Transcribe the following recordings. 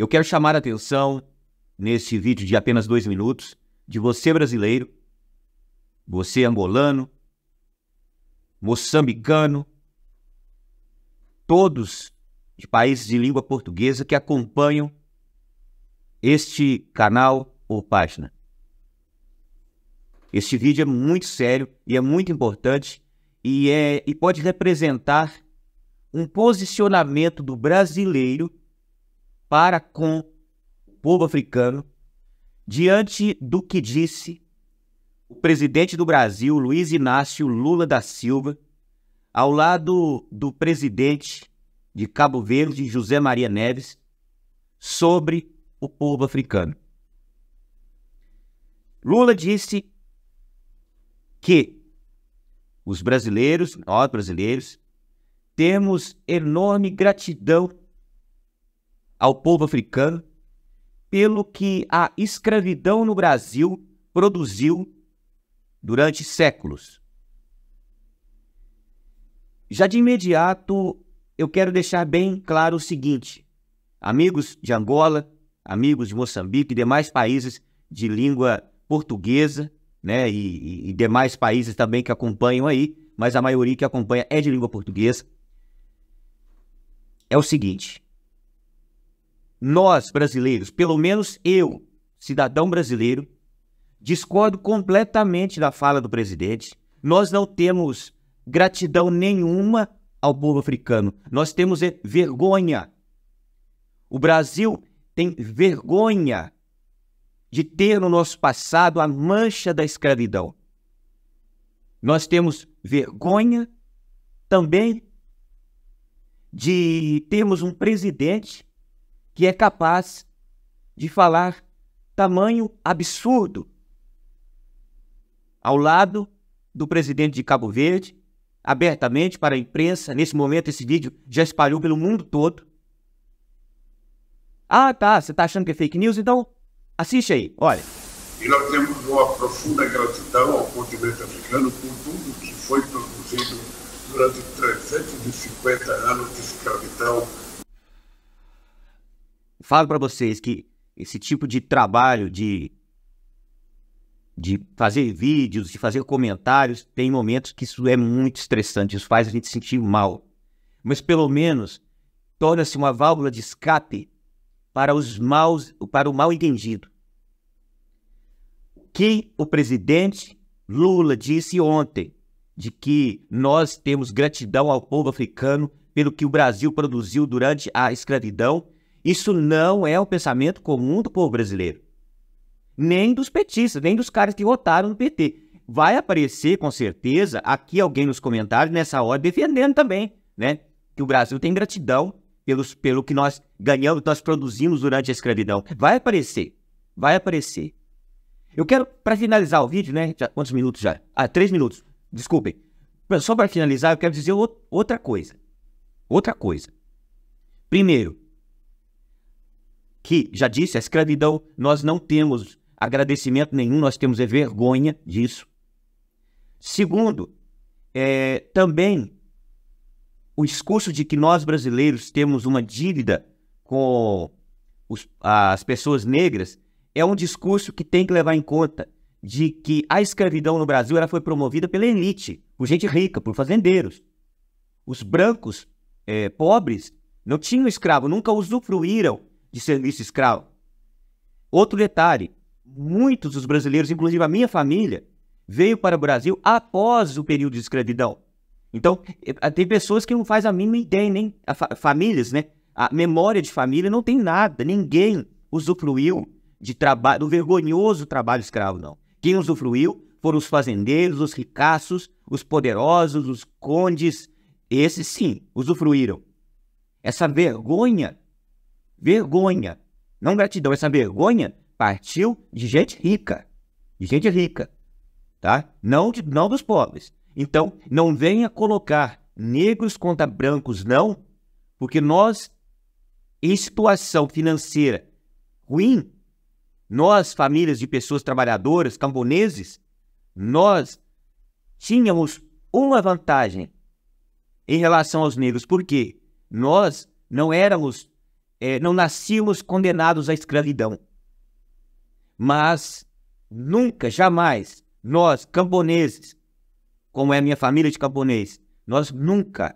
Eu quero chamar a atenção nesse vídeo de apenas dois minutos de você brasileiro, você angolano, moçambicano, todos de países de língua portuguesa que acompanham este canal ou página. Este vídeo é muito sério e é muito importante e, é, e pode representar um posicionamento do brasileiro para com o povo africano diante do que disse o presidente do Brasil, Luiz Inácio Lula da Silva, ao lado do presidente de Cabo Verde, José Maria Neves, sobre o povo africano. Lula disse que os brasileiros, nós brasileiros, temos enorme gratidão ao povo africano, pelo que a escravidão no Brasil produziu durante séculos. Já de imediato, eu quero deixar bem claro o seguinte: amigos de Angola, amigos de Moçambique e demais países de língua portuguesa, né, e, e, e demais países também que acompanham aí, mas a maioria que acompanha é de língua portuguesa. É o seguinte: nós brasileiros, pelo menos eu, cidadão brasileiro, discordo completamente da fala do presidente. Nós não temos gratidão nenhuma ao povo africano. Nós temos é, vergonha. O Brasil tem vergonha de ter no nosso passado a mancha da escravidão. Nós temos vergonha também de termos um presidente que é capaz de falar tamanho absurdo ao lado do presidente de Cabo Verde, abertamente para a imprensa. Nesse momento, esse vídeo já espalhou pelo mundo todo. Ah, tá, você está achando que é fake news? Então assiste aí, olha. E nós temos uma profunda gratidão ao continente africano por tudo que foi produzido durante 350 anos de escravidão falo para vocês que esse tipo de trabalho de de fazer vídeos, de fazer comentários, tem momentos que isso é muito estressante, isso faz a gente sentir mal. Mas pelo menos torna-se uma válvula de escape para os maus, para o mal entendido. Que o presidente Lula disse ontem de que nós temos gratidão ao povo africano pelo que o Brasil produziu durante a escravidão isso não é o pensamento comum do povo brasileiro. Nem dos petistas, nem dos caras que votaram no PT. Vai aparecer, com certeza, aqui alguém nos comentários nessa hora defendendo também, né? Que o Brasil tem gratidão pelos, pelo que nós ganhamos, nós produzimos durante a escravidão. Vai aparecer. Vai aparecer. Eu quero, para finalizar o vídeo, né? Já, quantos minutos já? Ah, três minutos. Desculpem. Só para finalizar, eu quero dizer outra coisa. Outra coisa. Primeiro, que, já disse, a escravidão, nós não temos agradecimento nenhum, nós temos é vergonha disso. Segundo, é, também o discurso de que nós brasileiros temos uma dívida com os, as pessoas negras é um discurso que tem que levar em conta de que a escravidão no Brasil ela foi promovida pela elite, por gente rica, por fazendeiros. Os brancos é, pobres não tinham escravo, nunca usufruíram de serviço escravo. Outro detalhe: muitos dos brasileiros, inclusive a minha família, veio para o Brasil após o período de escravidão. Então, eh, ah, tem pessoas que não faz a mínima ideia, nem fa famílias, né? A memória de família não tem nada, ninguém usufruiu de trabalho, do vergonhoso trabalho escravo, não. Quem usufruiu foram os fazendeiros, os ricaços, os poderosos, os condes, esses sim, usufruíram. Essa vergonha vergonha. Não gratidão, essa vergonha partiu de gente rica. De gente rica, tá? Não, de, não dos pobres. Então, não venha colocar negros contra brancos, não, porque nós, em situação financeira ruim, nós, famílias de pessoas trabalhadoras, camponeses, nós tínhamos uma vantagem em relação aos negros, Por quê? nós não éramos é, não nascíamos condenados à escravidão. Mas nunca, jamais, nós, camponeses, como é a minha família de camponês, nós nunca.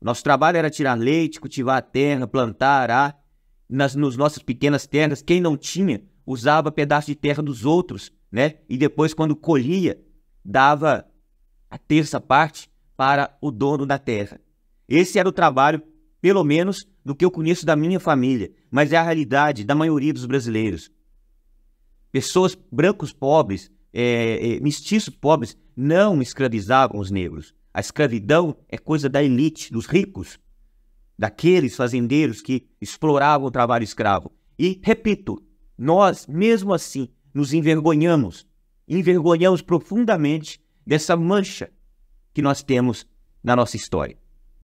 Nosso trabalho era tirar leite, cultivar a terra, plantar, arar. Ah, nas nos nossas pequenas terras, quem não tinha, usava pedaço de terra dos outros, né? E depois, quando colhia, dava a terça parte para o dono da terra. Esse era o trabalho, pelo menos, do que eu conheço da minha família, mas é a realidade da maioria dos brasileiros. Pessoas brancos pobres, é, é, mestiços pobres, não escravizavam os negros. A escravidão é coisa da elite, dos ricos, daqueles fazendeiros que exploravam o trabalho escravo. E, repito, nós, mesmo assim, nos envergonhamos, envergonhamos profundamente dessa mancha que nós temos na nossa história.